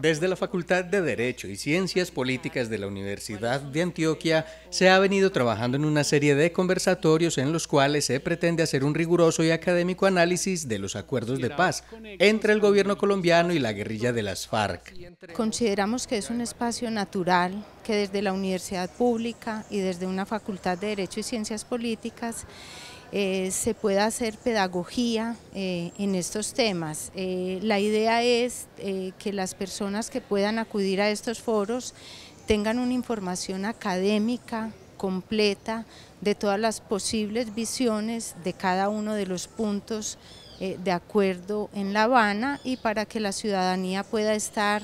Desde la Facultad de Derecho y Ciencias Políticas de la Universidad de Antioquia se ha venido trabajando en una serie de conversatorios en los cuales se pretende hacer un riguroso y académico análisis de los acuerdos de paz entre el gobierno colombiano y la guerrilla de las FARC. Consideramos que es un espacio natural que desde la universidad pública y desde una Facultad de Derecho y Ciencias Políticas eh, se pueda hacer pedagogía eh, en estos temas. Eh, la idea es que las personas que puedan acudir a estos foros tengan una información académica completa de todas las posibles visiones de cada uno de los puntos de acuerdo en La Habana y para que la ciudadanía pueda estar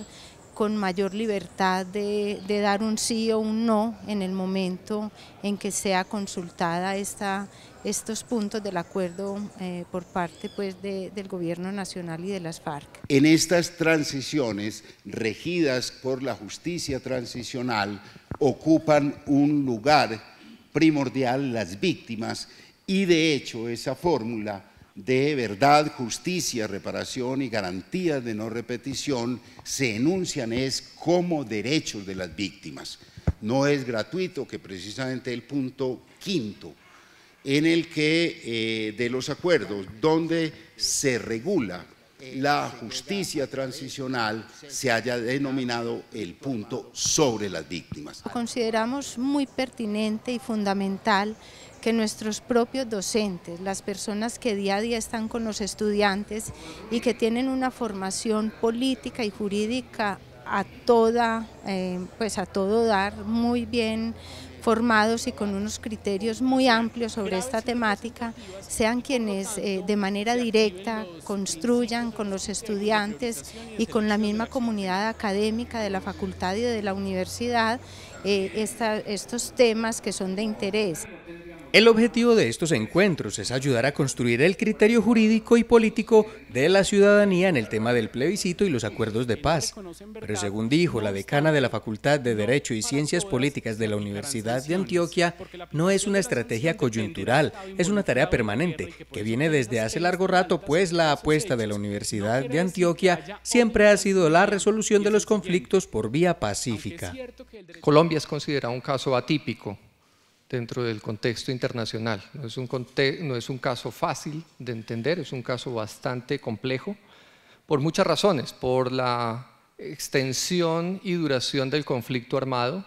con mayor libertad de, dar un sí o un no en el momento en que sea consultada esta, estos puntos del acuerdo eh, por parte pues, de, del Gobierno Nacional y de las FARC. En estas transiciones regidas por la justicia transicional ocupan un lugar primordial las víctimas y de hecho esa fórmula de verdad, justicia, reparación y garantías de no repetición se enuncian es como derechos de las víctimas. No es gratuito que precisamente el punto quinto en el que eh, de los acuerdos donde se regula la justicia transicional se haya denominado el punto sobre las víctimas. Consideramos muy pertinente y fundamental que nuestros propios docentes, las personas que día a día están con los estudiantes y que tienen una formación política y jurídica a toda, eh, pues a todo dar, muy bien formados y con unos criterios muy amplios sobre esta temática, sean quienes eh, de manera directa construyan con los estudiantes y con la misma comunidad académica de la facultad y de la universidad eh, estos temas que son de interés. El objetivo de estos encuentros es ayudar a construir el criterio jurídico y político de la ciudadanía en el tema del plebiscito y los acuerdos de paz. Pero según dijo la decana de la Facultad de Derecho y Ciencias Políticas de la Universidad de Antioquia, no es una estrategia coyuntural, es una tarea permanente que viene desde hace largo rato, pues la apuesta de la Universidad de Antioquia siempre ha sido la resolución de los conflictos por vía pacífica. Colombia es considerado un caso atípico dentro del contexto internacional. No es, un no es un caso fácil de entender, es un caso bastante complejo, por muchas razones, por la extensión y duración del conflicto armado,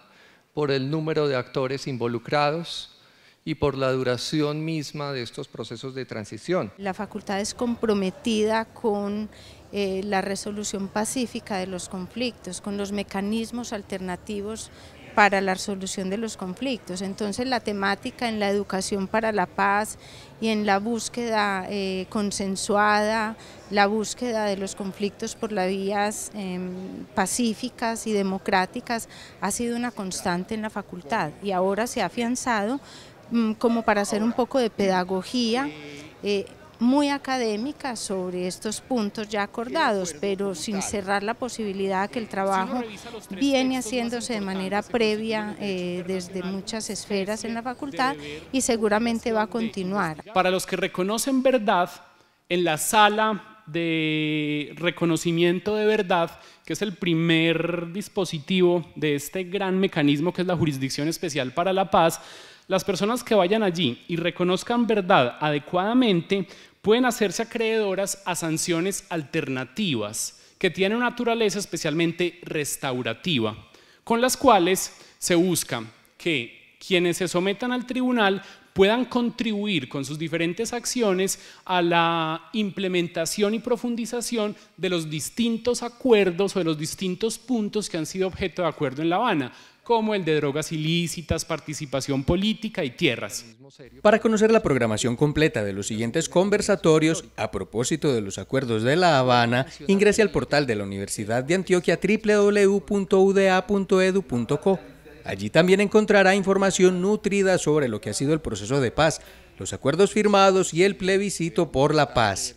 por el número de actores involucrados, y por la duración misma de estos procesos de transición. La facultad es comprometida con eh, la resolución pacífica de los conflictos, con los mecanismos alternativos para la resolución de los conflictos. Entonces la temática en la educación para la paz y en la búsqueda eh, consensuada, la búsqueda de los conflictos por las vías em, pacíficas y democráticas ha sido una constante en la facultad y ahora se ha afianzado mm, como para hacer un poco de pedagogía. Eh, muy académica sobre estos puntos ya acordados, pero sin cerrar la posibilidad que el trabajo viene haciéndose de manera previa eh, desde muchas esferas en la facultad y seguramente va a continuar. Para los que reconocen verdad, en la sala de reconocimiento de verdad, que es el primer dispositivo de este gran mecanismo que es la Jurisdicción Especial para la Paz, las personas que vayan allí y reconozcan verdad adecuadamente pueden hacerse acreedoras a sanciones alternativas que tienen una naturaleza especialmente restaurativa, con las cuales se busca que quienes se sometan al tribunal puedan contribuir con sus diferentes acciones a la implementación y profundización de los distintos acuerdos o de los distintos puntos que han sido objeto de acuerdo en La Habana como el de drogas ilícitas, participación política y tierras. Para conocer la programación completa de los siguientes conversatorios a propósito de los acuerdos de La Habana, ingrese al portal de la Universidad de Antioquia www.uda.edu.co. Allí también encontrará información nutrida sobre lo que ha sido el proceso de paz, los acuerdos firmados y el plebiscito por la paz.